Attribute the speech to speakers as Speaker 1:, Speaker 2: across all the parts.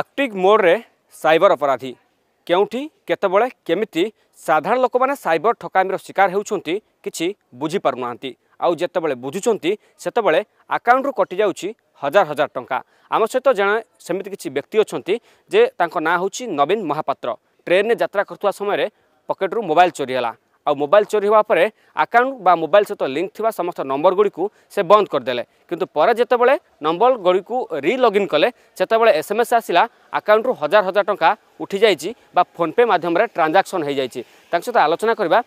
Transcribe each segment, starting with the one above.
Speaker 1: ଆକ୍ଟିକ୍ ମୋଡ଼ରେ ସାଇବର ଅପରାଧୀ କେଉଁଠି କେତେବେଳେ କେମିତି ସାଧାରଣ ଲୋକମାନେ ସାଇବର ଠକାମିର ଶିକାର ହେଉଛନ୍ତି କିଛି ବୁଝିପାରୁନାହାନ୍ତି ଆଉ ଯେତେବେଳେ ବୁଝୁଛନ୍ତି ସେତେବେଳେ ଆକାଉଣ୍ଟରୁ କଟିଯାଉଛି ହଜାର ହଜାର ଟଙ୍କା ଆମ ସହିତ ଜଣେ ସେମିତି କିଛି ବ୍ୟକ୍ତି ଅଛନ୍ତି ଯେ ତାଙ୍କ ନାଁ ହେଉଛି ନବୀନ ମହାପାତ୍ର ଟ୍ରେନ୍ରେ ଯାତ୍ରା କରୁଥିବା ସମୟରେ ପକେଟରୁ ମୋବାଇଲ ଚୋରି ହେଲା ଆଉ ମୋବାଇଲ ଚୋରି ହେବା ପରେ ଆକାଉଣ୍ଟ ବା ମୋବାଇଲ ସହିତ ଲିଙ୍କ ଥିବା ସମସ୍ତ ନମ୍ବର ଗୁଡ଼ିକୁ ସେ ବନ୍ଦ କରିଦେଲେ କିନ୍ତୁ ପରେ ଯେତେବେଳେ ନମ୍ବର ଗୁଡ଼ିକୁ ରି ଲଗ୍ଇନ୍ କଲେ ସେତେବେଳେ ଏସ୍ ଏମ୍ ଏସ୍ ଆସିଲା ଆକାଉଣ୍ଟରୁ ହଜାର ହଜାର ଟଙ୍କା ଉଠିଯାଇଛି ବା ଫୋନ୍ପେ ମାଧ୍ୟମରେ ଟ୍ରାଞ୍ଜାକ୍ସନ୍ ହୋଇଯାଇଛି ତାଙ୍କ ସହିତ ଆଲୋଚନା କରିବା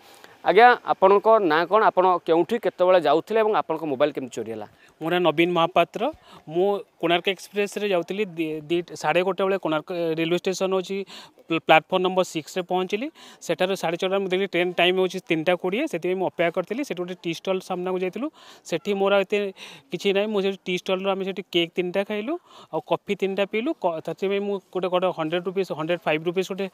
Speaker 1: ଆଜ୍ଞା ଆପଣଙ୍କ ନାଁ କ'ଣ ଆପଣ କେଉଁଠି କେତେବେଳେ ଯାଉଥିଲେ ଏବଂ ଆପଣଙ୍କ ମୋବାଇଲ କେମିତି
Speaker 2: ଚୋରି ହେଲା ମୋ ନାଁ ନବୀନ ମହାପାତ୍ର ମୁଁ କୋଣାର୍କ ଏକ୍ସପ୍ରେସ୍ରେ ଯାଉଥିଲି ଦୁଇ ସାଢ଼େ ଗୋଟେ ବେଳେ କୋଣାର୍କ ରେଲୱେ ଷ୍ଟେସନ୍ ହେଉଛି ପ୍ଲାଟଫର୍ମ ନମ୍ବର ସିକ୍ସରେ ପହଞ୍ଚିଲି ସେଠାରୁ ସାଢ଼େ ଛଅଟାରେ ମୁଁ ଦେଖିଲି ଟ୍ରେନ୍ ଟାଇମ୍ ହେଉଛି ତିନିଟା କୋଡ଼ିଏ ସେଥିପାଇଁ ମୁଁ ଅପେକ୍ଷା କରିଥିଲି ସେଠି ଗୋଟେ ଟି ଷ୍ଟଲ୍ ସାମ୍ନାକୁ ଯାଇଥିଲୁ ସେଠି ମୋର ଏତେ କିଛି ନାହିଁ ମୁଁ ସେଠି ଟି ଷ୍ଟଲ୍ରୁ ଆମେ ସେଠି କେକ୍ ତିନିଟା ଖାଇଲୁ ଆଉ କଫି ତିନିଟା ପିଇଲୁ ସେଥିପାଇଁ ମୁଁ ଗୋଟେ ଗୋଟେ hundred rupees hundred five rupees ଗୋଟେ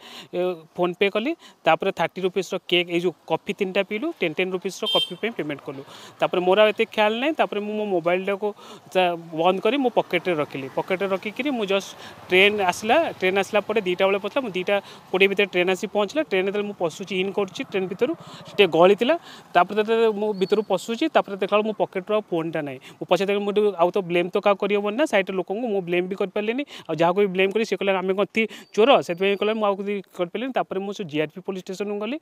Speaker 2: ଫୋନ୍ପେ କଲି ତାପରେ ଥାର୍ଟି ରୁପିସ୍ର କେକ୍ ଏଇ ଯେଉଁ କଫି तीन टा पीलु टेन टेन रुपीज्र कपी पे पेमेंट कलु तापर मोर आते ख्याल नहीं मो मोबाइल टा बंद कर मो पकेट रखिली पकेट रखिकी मुझ जस्ट ट्रेन आसला ट्रेन आसला दुटा बेल पड़ा मुझे दुटा कोड़े भितर ट्रेन आस पहुँचला ट्रेन जो पशु इन कर ट्रेन भितर टे गली भितर पशुचर देखा मो पकेट फोनटा ना पचास देखे मुझे आउ तो ब्लेम तो क्या करहब ना सैड लोक मुझ ब्लेम भी करें जहाँ को भी ब्लेम करी से कहला आम कथी चोर से कहला मुझे कर पारे मुझे जीआरपी पुलिस स्टेसन गली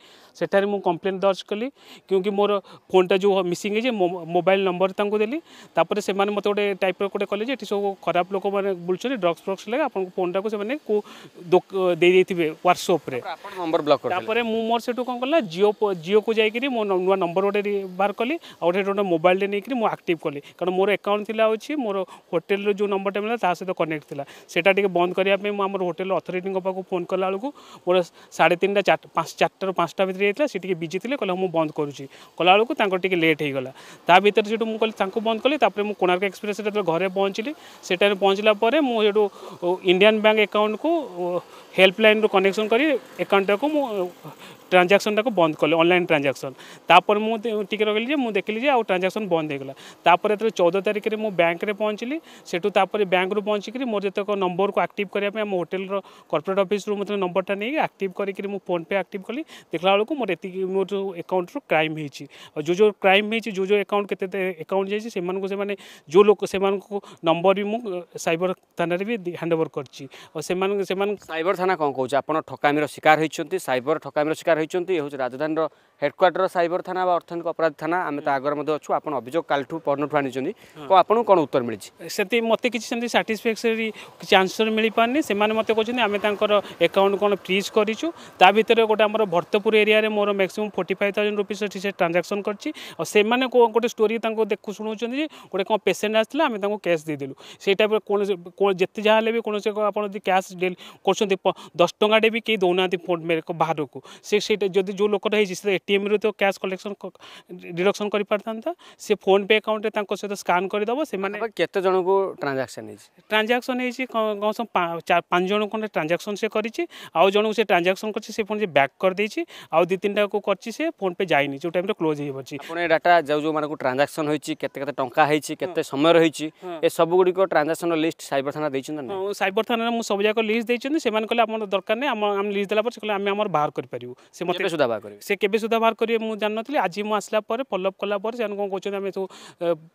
Speaker 2: कम्प्लेन दर्ज कली क्योंकि मोर फोनटा जो मिसिंग है मोबाइल नंबर देली तापर से मत गोटे टाइप गोटे कले सब खराब लोक मैंने बुलुँच ड्रग्स फ्रग्स लगे आप फोनटा को से देते ह्वाट्सअप्रे नंबर ब्लक तापर मुझे मोर से कौन कला जियो जियो को जाकि मो नुआ नंबर गोटे बाहर कली आ गए गोटे मोबाइल नहीं मुझे आक्टिव कली कारण मोर अकाउंट थी अच्छी मोर होटेल जो नंबरटा मिला ता सहित कनेक्ट था सेटा टे बंद करने आम होटेल अथरीट पाक फोन कला बेलू मोर साढ़े तीन चार पाँच चार्टर पाँचटा भितर जाता सी टे बिजी थे କହିଲେ କହିଲେ ମୁଁ ବନ୍ଦ କରୁଛି କଲାବେଳକୁ ତାଙ୍କର ଟିକେ ଲେଟ୍ ହେଇଗଲା ତା ଭିତରେ ସେଠୁ ମୁଁ କହିଲି ତାଙ୍କୁ ବନ୍ଦ କଲି ତାପରେ ମୁଁ କୋଣାର୍କ ଏକ୍ସପ୍ରେସ୍ ଯେତେବେଳେ ଘରେ ପହଞ୍ଚିଲି ସେଠାରେ ପହଞ୍ଚିଲା ପରେ ମୁଁ ସେଠୁ ଇଣ୍ଡିଆନ୍ ବ୍ୟାଙ୍କ ଆକାଉଣ୍ଟକୁ ହେଲ୍ପଲାଇନ୍ରୁ କନେକ୍ସନ୍ କରି ଆକାଉଣ୍ଟଟାକୁ ମୁଁ ट्रांजाक्शन टाक बंद कले अनल ट्रांजाक्शन तपर मुझे रखिली जो देख ली आउ ट्रांजाक्शन बंद होगा जो चौदह तारीख में मुझे बैंक में पहुँचली से बैंक रू पहुँचिक मोर जो नंबर को आक्ट करने होटेल कर्पोरेट अफिस्रु नंबर नंबरटा नहीं आक्ट कर मुझ फोनपे आक्ट कल देखा बेलू मोर एति मोर जो एकाउंट रू क्राइम हो जो जो क्राइम हो जो जो एकाउंट के एकाउंट जाने जो लोग नंबर भी मुझे सैबर थाना भी हैंडओवर कर सैबर थाना कौन कौन आप ठकामी शिकार होती सबर ठकामी शिकार ରହିଛନ୍ତି ଏ ହେଉଛି
Speaker 1: ରାଜଧାନୀର হেডকোয়ার্টর সাইবর থানা বা অর্থনৈতিক অপরাধ থানা আমি তা আগে মধ্যে অছু আপনার অভিযোগ কালঠু পর্ণঠু আনিছেন
Speaker 2: আপনার কোণ উত্তর মিছে সেটি মতো কিছু সেমি স্যাটিসফ্যাক্টরি কিছু আনসর মিপারি সে মতো কোথায় আমি তাঁর একাউন্ট কোণ ফ্রিজ করছু তা ভিতরে গোটে আমার ভর্তপুর এরিয়ার মোর maximum forty five thousand rupees সেটি সে ট্রানজাকশন করছি সে গোটে স্টোরি তাঁর দেখু শুনেছেন যে গোটে কোণ পেসেন্ট আসলে আমি তাঁর ক্যাশ দিয়ে দিলু সেই টাইপের কোণী যেতে যা হলে বি কোণী আপনার যদি ক্যাশ ডেল করছেন দশ টঙ্কাটে বি কে দেউনা ফোন বাহারকু সে সেইটা যদি যে লোকটা হয়েছে সে এটি ଟିମ୍ରୁ ତ କ୍ୟାସ୍ କଲେକ୍ସନ୍ ଡିଡକ୍ସନ୍ କରିପାରିଥାନ୍ତା ସେ ଫୋନ୍ ପେ ଆକାଉଣ୍ଟରେ ତାଙ୍କ ସହିତ ସ୍କାନ୍ କରିଦେବ ସେମାନେ କେତେ ଜଣଙ୍କୁ ଟ୍ରାଞ୍ଜାକ୍ସନ୍ ହେଇଛି ଟ୍ରାଞ୍ଜାକ୍ସନ୍ ହେଇଛି କଣ ସେ ପାଞ୍ଚ ଜଣଙ୍କୁ ଖଣ୍ଡେ ଟ୍ରାଞ୍ଜାକ୍ସନ୍ ସେ କରିଛି ଆଉ ଜଣଙ୍କୁ ସେ ଟ୍ରାଞ୍ଜାକ୍ସନ୍ କରିଛି ସେ ପୁଣି ବ୍ୟାକ୍ କରିଦେଇଛି ଆଉ ଦୁଇ ତିନିଟାକୁ କରିଛି ସେ ଫୋନ୍ ପେ ଯାଇନି ଯେଉଁ ଟାଇମ୍ରେ କ୍ଲୋଜ୍ ହେଇପାରୁଛି ଆପଣ ଏ ଡାଟା ଯେଉଁ ଯେଉଁମାନଙ୍କୁ ଟ୍ରାଞ୍ଜାକ୍ସନ୍ ହୋଇଛି କେତେ କେତେ ଟଙ୍କା ହେଇଛି କେତେ ସମୟ ରହିଛି ଏସବୁ ଗୁଡ଼ିକ ଟ୍ରାଞ୍ଜାକ୍ସନ୍ର ଲିଷ୍ଟ ସାଇବର ଥାନା ଦେଇଛନ୍ତି ନା ସାଇବର ଥାନାରେ ମୁଁ ସବୁଯାକ ଲିଷ୍ଟ ଦେଇଛନ୍ତି ସେମାନେ କହିଲେ ଆମର ଦରକାର ନାହିଁ ଆମ লিষ্ট দেলা পরে সে কলে আমি আমার বাহার করে পারিব সে মতো সুদ্ধা বাহার করবে সে কেবে সুদ্ধা ব্যবহার করিবে মু জানিনি আজ মু আসলা পরে ফলোঅপ কলা পরে সে কম কৌন আমি সব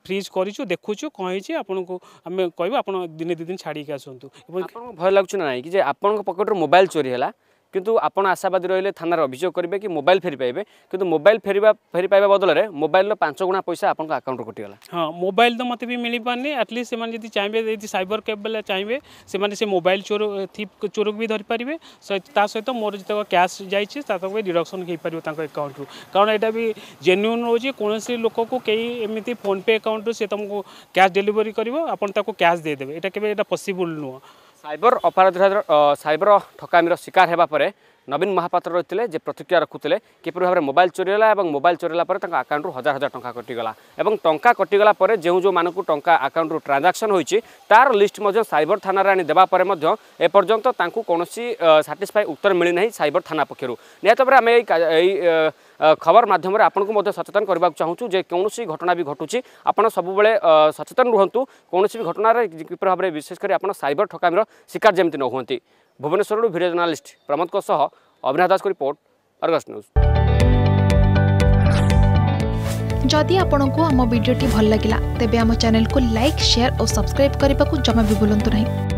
Speaker 2: ফ্রিজ করছু দেখুছু কম হয়েছে আপনার আমি কহবু আপনার দিনে দুদিন ছাড়িকি আসন্তু এবং ভয় লাগুছে
Speaker 1: না কি যে আপনার পকেটর মোবাইল চোরি হলা কিন্তু ଆପଣ ଆଶାବାଦୀ ରହିଲେ ଥାନାରେ ଅଭିଯୋଗ କରିବେ କି ମୋବାଇଲ ଫେରି ପାଇବେ କିନ୍ତୁ ମୋବାଇଲ ଫେରିବା ଫେରି ପାଇବା ବଦଳରେ ମୋବାଇଲର ପାଞ୍ଚ ଗୁଣା ପଇସା ଆପଣଙ୍କ ଆକାଉଣ୍ଟରୁ କଟିଗଲା
Speaker 2: ହଁ ମୋବାଇଲ ତ ମୋତେ ବି ମିଳିପାରୁନି ଆଟଲିଷ୍ଟ ସେମାନେ ଯଦି ଚାହିଁବେ ଯଦି ସାଇବର କ୍ୟାବ୍ ବେଲେ ଚାହିଁବେ ସେମାନେ ସେ ମୋବାଇଲ ଚୋର ଚୋରକୁ ବି ଧରିପାରିବେ ତା ସହିତ ମୋର ଯେତେକ କ୍ୟାସ୍ ଯାଇଛି ତା ତାକୁ ବି ଡିଡକ୍ସନ୍ ହେଇପାରିବ ତାଙ୍କ ଆକାଉଣ୍ଟରୁ କାରଣ ଏଇଟା ବି ଜେନ୍ୟୁନ୍ ରହୁଛି କୌଣସି ଲୋକକୁ କେହି ଏମିତି ଫୋନ୍ପେ ଆକାଉଣ୍ଟରୁ ସେ ତୁମକୁ କ୍ୟାସ୍ ଡେଲିଭରି କରିବ ଆପଣ ତାକୁ କ୍ୟାସ୍ ଦେଇଦେବେ ଏଇଟା କେବେ ଏଇଟା ପସିବୁଲ୍ ନୁହଁ চাইবৰ অপৰাধৰ
Speaker 1: চাইবৰ ঠকামিৰ চিকাৰ হোৱাৰ ନବୀନ ମହାପାତ୍ର ରହିଥିଲେ ଯେ ପ୍ରତିକ୍ରିୟା ରଖୁଥିଲେ କିପରି ଭାବରେ ମୋବାଇଲ ଚୋରି ହେଲା ଏବଂ ମୋବାଇଲ ଚୋରି ହେଲା ପରେ ତାଙ୍କ ଆକାଉଣ୍ଟରୁ ହଜାର ହଜାର ଟଙ୍କା କଟିଗଲା ଏବଂ ଟଙ୍କା କଟିଗଲା ପରେ ଯେଉଁ ଯେଉଁମାନଙ୍କୁ ଟଙ୍କା ଆକାଉଣ୍ଟରୁ ଟ୍ରାନ୍ଜାକ୍ସନ୍ ହୋଇଛି ତାର ଲିଷ୍ଟ ମଧ୍ୟ ସାଇବର ଥାନାରେ ଆଣି ଦେବା ପରେ ମଧ୍ୟ ଏପର୍ଯ୍ୟନ୍ତ ତାଙ୍କୁ କୌଣସି ସାଟିସ୍ଫାଏ ଉତ୍ତର ମିଳିନାହିଁ ସାଇବର ଥାନା ପକ୍ଷରୁ ନିହାତି ଭାବରେ ଆମେ ଏଇ ଏଇ খবর মাধ্যমে আপনার সচেতন করা চাহুছু যে কৌশি ঘটনা বি ঘটুছি আপনার সবুলে সচেতন রুহতু কৌশি বি ঘটনার কিপর ভাবে বিশেষ করে আপনার সাইবর ঠকামির শিকার যেমি ন হুম भुवनेश्वर भिड journalist Pramod Abhinath Das report Argus news
Speaker 2: जदि आपण को आम भिड्टे भल लगा तेब चेल को लाइक सेयार और सब्सक्राइब करने को जमा भी बुलां नहीं